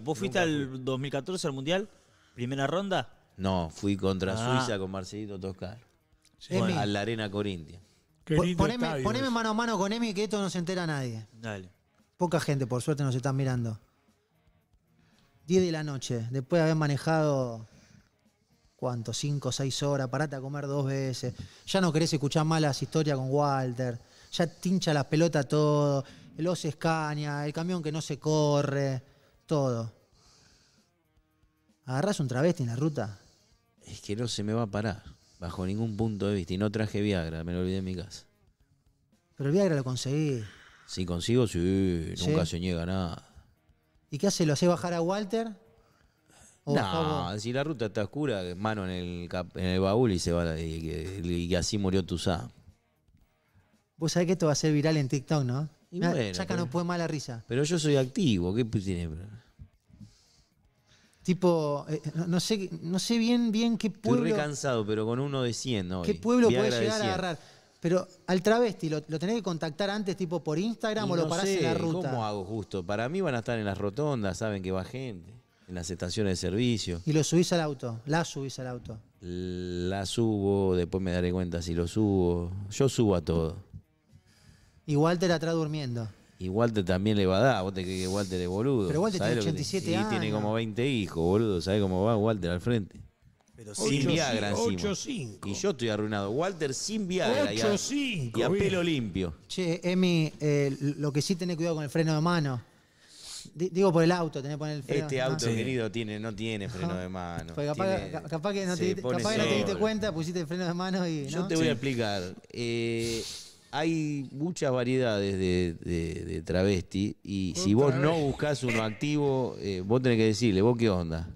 ¿Vos fuiste al 2014 al Mundial? ¿Primera ronda? No, fui contra ah. Suiza con Marcelito Toscar. A la Arena Corintia. Poneme, mano a mano con Emi que esto no se entera nadie. Dale. Poca gente, por suerte, nos están mirando. 10 de la noche, después de haber manejado, ¿cuánto? 5, 6 horas, parate a comer dos veces. Ya no querés escuchar malas historias con Walter. Ya tincha las la pelota todo. Los escaña, el camión que no se corre todo. Agarras un travesti en la ruta. Es que no se me va a parar, bajo ningún punto de vista. Y no traje Viagra, me lo olvidé en mi casa. Pero el Viagra lo conseguí. Si consigo, sí, nunca se niega nada. ¿Y qué hace? ¿Lo hace bajar a Walter? no, si la ruta está oscura, mano en el, baúl y se va y, así murió tusa Vos sabés que esto va a ser viral en TikTok, ¿no? Y bueno, no puede más la risa. Pero yo soy activo, ¿qué tiene? Tipo, eh, no, sé, no sé bien, bien qué pueblo. Estoy re cansado, pero con uno de 100 hoy. ¿Qué pueblo puede llegar a agarrar? Pero al travesti, ¿lo, tenés que contactar antes, tipo por Instagram o lo parás en la ruta? ¿Cómo hago justo? Para mí van a estar en las rotondas, saben que va gente, en las estaciones de servicio. ¿Y lo subís al auto? ¿La subís al auto? La subo, después me daré cuenta si lo subo. Yo subo a todo. Igual te la traes durmiendo. Y Walter también le va a dar. Vos te crees que Walter es boludo. Pero Walter tiene 87 años. y tiene como 20 hijos, boludo. ¿Sabés cómo va Walter al frente? Pero sin Viagra 8, Y yo estoy arruinado. Walter sin Viagra. 8, 5, y a, pelo limpio. Che, Emi, eh, lo que sí tenés cuidado con el freno de mano. digo por el auto, tenés que poner el freno. Este auto, querido, tiene, no tiene freno de mano. capaz, que no te, diste cuenta, pusiste el freno de mano y. ¿no? Yo te voy a explicar. Eh, hay muchas variedades de, travesti y si vos no buscás uno activo, eh, vos tenés que decirle, vos qué onda.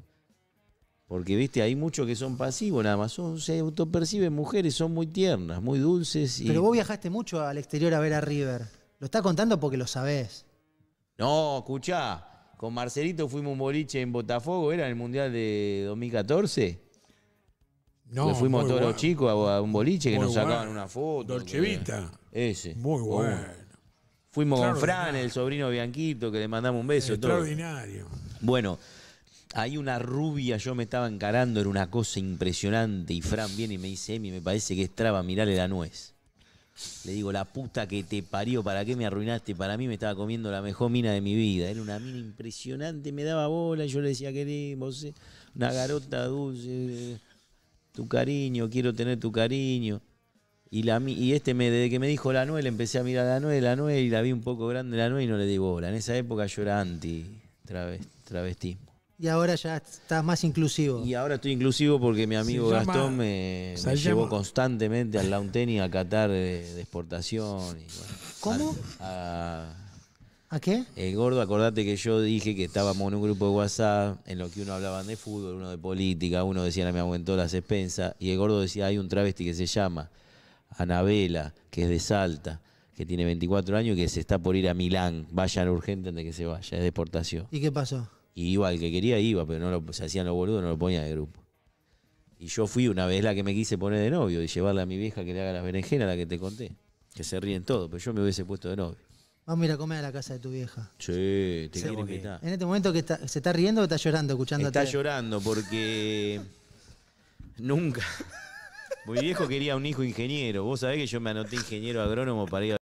Porque, viste, hay muchos que son pasivos nada más, son, se autoperciben mujeres, son muy tiernas, muy dulces. Y... Pero vos viajaste mucho al exterior a ver a River. Lo está contando porque lo sabés. No, escuchá, con Marcelito fuimos un boliche en Botafogo, era en el Mundial de 2014. Nos fuimos todos los chicos a, un boliche que nos sacaban una foto. Dolcevita. Ese. Muy oh. bueno. Fuimos con Fran, el sobrino Bianquito, que le mandamos un beso. Extraordinario. Bueno, hay una rubia, yo me estaba encarando, era una cosa impresionante. Y Fran viene y me dice, Emi, me parece que es traba, mirale la nuez. Le digo, la puta que te parió, ¿para qué me arruinaste? Para mí me estaba comiendo la mejor mina de mi vida. Era una mina impresionante, me daba bola, yo le decía, queremos eh, una garota dulce tu cariño, quiero tener tu cariño. Y, la, y este, me, desde que me dijo la Anuel, empecé a mirar la Anuel, la Anuel, y la vi un poco grande la Anuel y no le digo bola. En esa época yo era anti travestismo. Y ahora ya estás más inclusivo. Y ahora estoy inclusivo porque mi amigo Gastón me, llevó constantemente al Launtenis a Qatar de, exportación. ¿Cómo? a, ¿A qué? El eh, gordo, acordate que yo dije que estábamos en un grupo de WhatsApp en lo que uno hablaba de fútbol, uno de política, uno decía, me aumentó las expensas, y el gordo decía, hay un travesti que se llama Anabela, que es de Salta, que tiene 24 años y que se está por ir a Milán, vayan urgente antes de que se vaya, es deportación. ¿Y qué pasó? Y iba, el que quería iba, pero no lo, se hacían los boludos, no lo ponía de grupo. Y yo fui una vez la que me quise poner de novio y llevarle a mi vieja que le haga las berenjenas, la que te conté. Que se ríen todo, pero yo me hubiese puesto de novio. Vamos a ir a comer a la casa de tu vieja. Sí, te quiero invitar. En este momento que está, se está riendo o está llorando escuchándote? Está llorando porque nunca. Mi viejo quería un hijo ingeniero. Vos sabés que yo me anoté ingeniero agrónomo para ir a